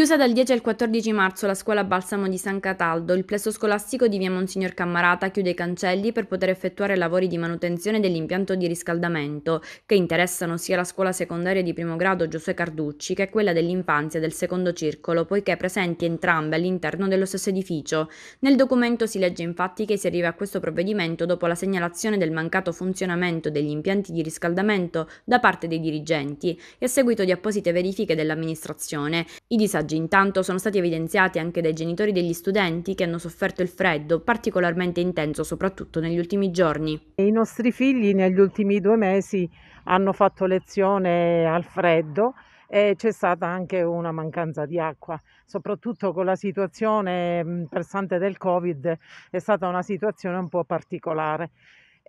Chiusa dal 10 al 14 marzo la scuola Balsamo di San Cataldo, il plesso scolastico di via Monsignor Cammarata chiude i cancelli per poter effettuare lavori di manutenzione dell'impianto di riscaldamento, che interessano sia la scuola secondaria di primo grado Giuseppe Carducci che quella dell'infanzia del secondo circolo, poiché presenti entrambe all'interno dello stesso edificio. Nel documento si legge infatti che si arriva a questo provvedimento dopo la segnalazione del mancato funzionamento degli impianti di riscaldamento da parte dei dirigenti e a seguito di apposite verifiche dell'amministrazione. I disagi ostaggi. Intanto sono stati evidenziati anche dai genitori degli studenti che hanno sofferto il freddo, particolarmente intenso soprattutto negli ultimi giorni. I nostri figli negli ultimi due mesi hanno fatto lezione al freddo e c'è stata anche una mancanza di acqua, soprattutto con la situazione pressante del Covid, è stata una situazione un po' particolare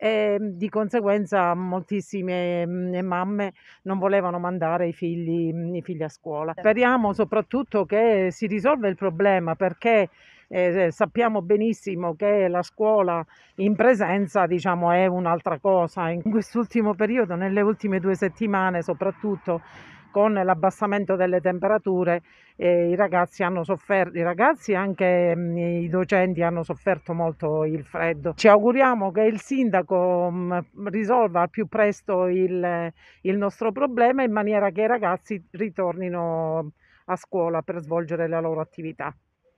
e mhmm, di conseguenza moltissime mhmm, mamme non volevano mandare i figli, mhmm, i figli a scuola. Certo. Speriamo soprattutto che si risolva il problema perché eh, sappiamo benissimo che la scuola in presenza diciamo, è un'altra cosa. In quest'ultimo periodo, nelle ultime due settimane soprattutto, con l'abbassamento delle temperature eh, i ragazzi hanno sofferto, i ragazzi anche mh, mm, i docenti hanno sofferto molto il freddo. Ci auguriamo che il sindaco mh, mm, risolva al più presto il, il nostro problema in maniera che i ragazzi ritornino a scuola per svolgere la loro attività.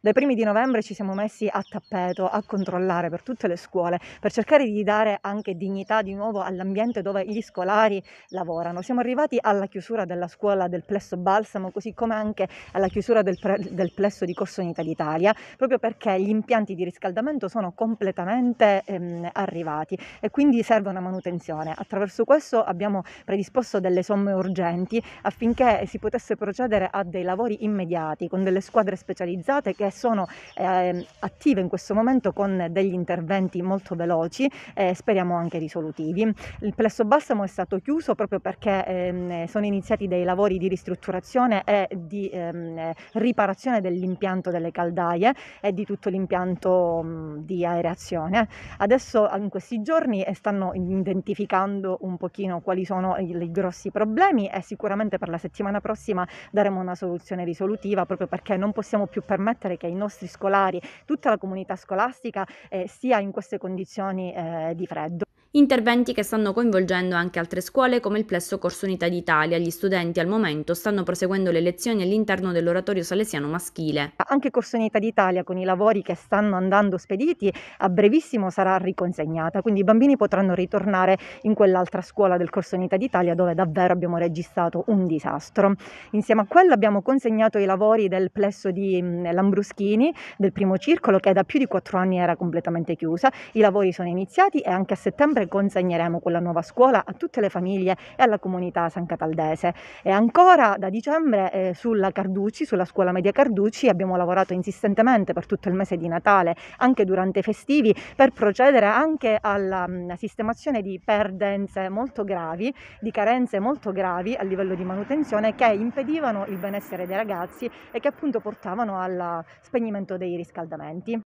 Dai primi di novembre ci siamo messi a tappeto, a controllare per tutte le scuole, per cercare di dare anche dignità di nuovo all'ambiente dove gli scolari lavorano. Siamo arrivati alla chiusura della scuola del Plesso Balsamo, così come anche alla chiusura del, pre- del Plesso di Corsonita d'Italia, proprio perché gli impianti di riscaldamento sono completamente ehm, arrivati e quindi serve una manutenzione. Attraverso questo abbiamo predisposto delle somme urgenti affinché si potesse procedere a dei lavori immediati con delle squadre specializzate che sono eh, attive in questo momento con degli interventi molto veloci e eh, speriamo anche risolutivi. Il plesso balsamo è stato chiuso proprio perché ehm, sono iniziati dei lavori di ristrutturazione e di ehm, riparazione dell'impianto delle caldaie e di tutto l'impianto mh, mm, di aereazione. Adesso in questi giorni eh, stanno identificando un pochino quali sono i, i grossi problemi e sicuramente per la settimana prossima daremo una soluzione risolutiva proprio perché non possiamo più permettere che che i nostri scolari, tutta la comunità scolastica eh, sia in queste condizioni eh, di freddo interventi che stanno coinvolgendo anche altre scuole come il Plesso Corso Unità d'Italia. Gli studenti al momento stanno proseguendo le lezioni all'interno dell'oratorio salesiano maschile. Anche Corso Unità d'Italia con i lavori che stanno andando spediti a brevissimo sarà riconsegnata, quindi i bambini potranno ritornare in quell'altra scuola del Corso Unità d'Italia dove davvero abbiamo registrato un disastro. Insieme a quello abbiamo consegnato i lavori del plesso di mm, Lambruschini, del primo circolo che da più di quattro anni era completamente chiusa. I lavori sono iniziati e anche a settembre che consegneremo quella nuova scuola a tutte le famiglie e alla comunità San Cataldese. E ancora da dicembre eh, sulla Carducci, sulla scuola media Carducci, abbiamo lavorato insistentemente per tutto il mese di Natale, anche durante i festivi, per procedere anche alla mh, mm, sistemazione di perdenze molto gravi, di carenze molto gravi a livello di manutenzione che impedivano il benessere dei ragazzi e che appunto portavano al spegnimento dei riscaldamenti.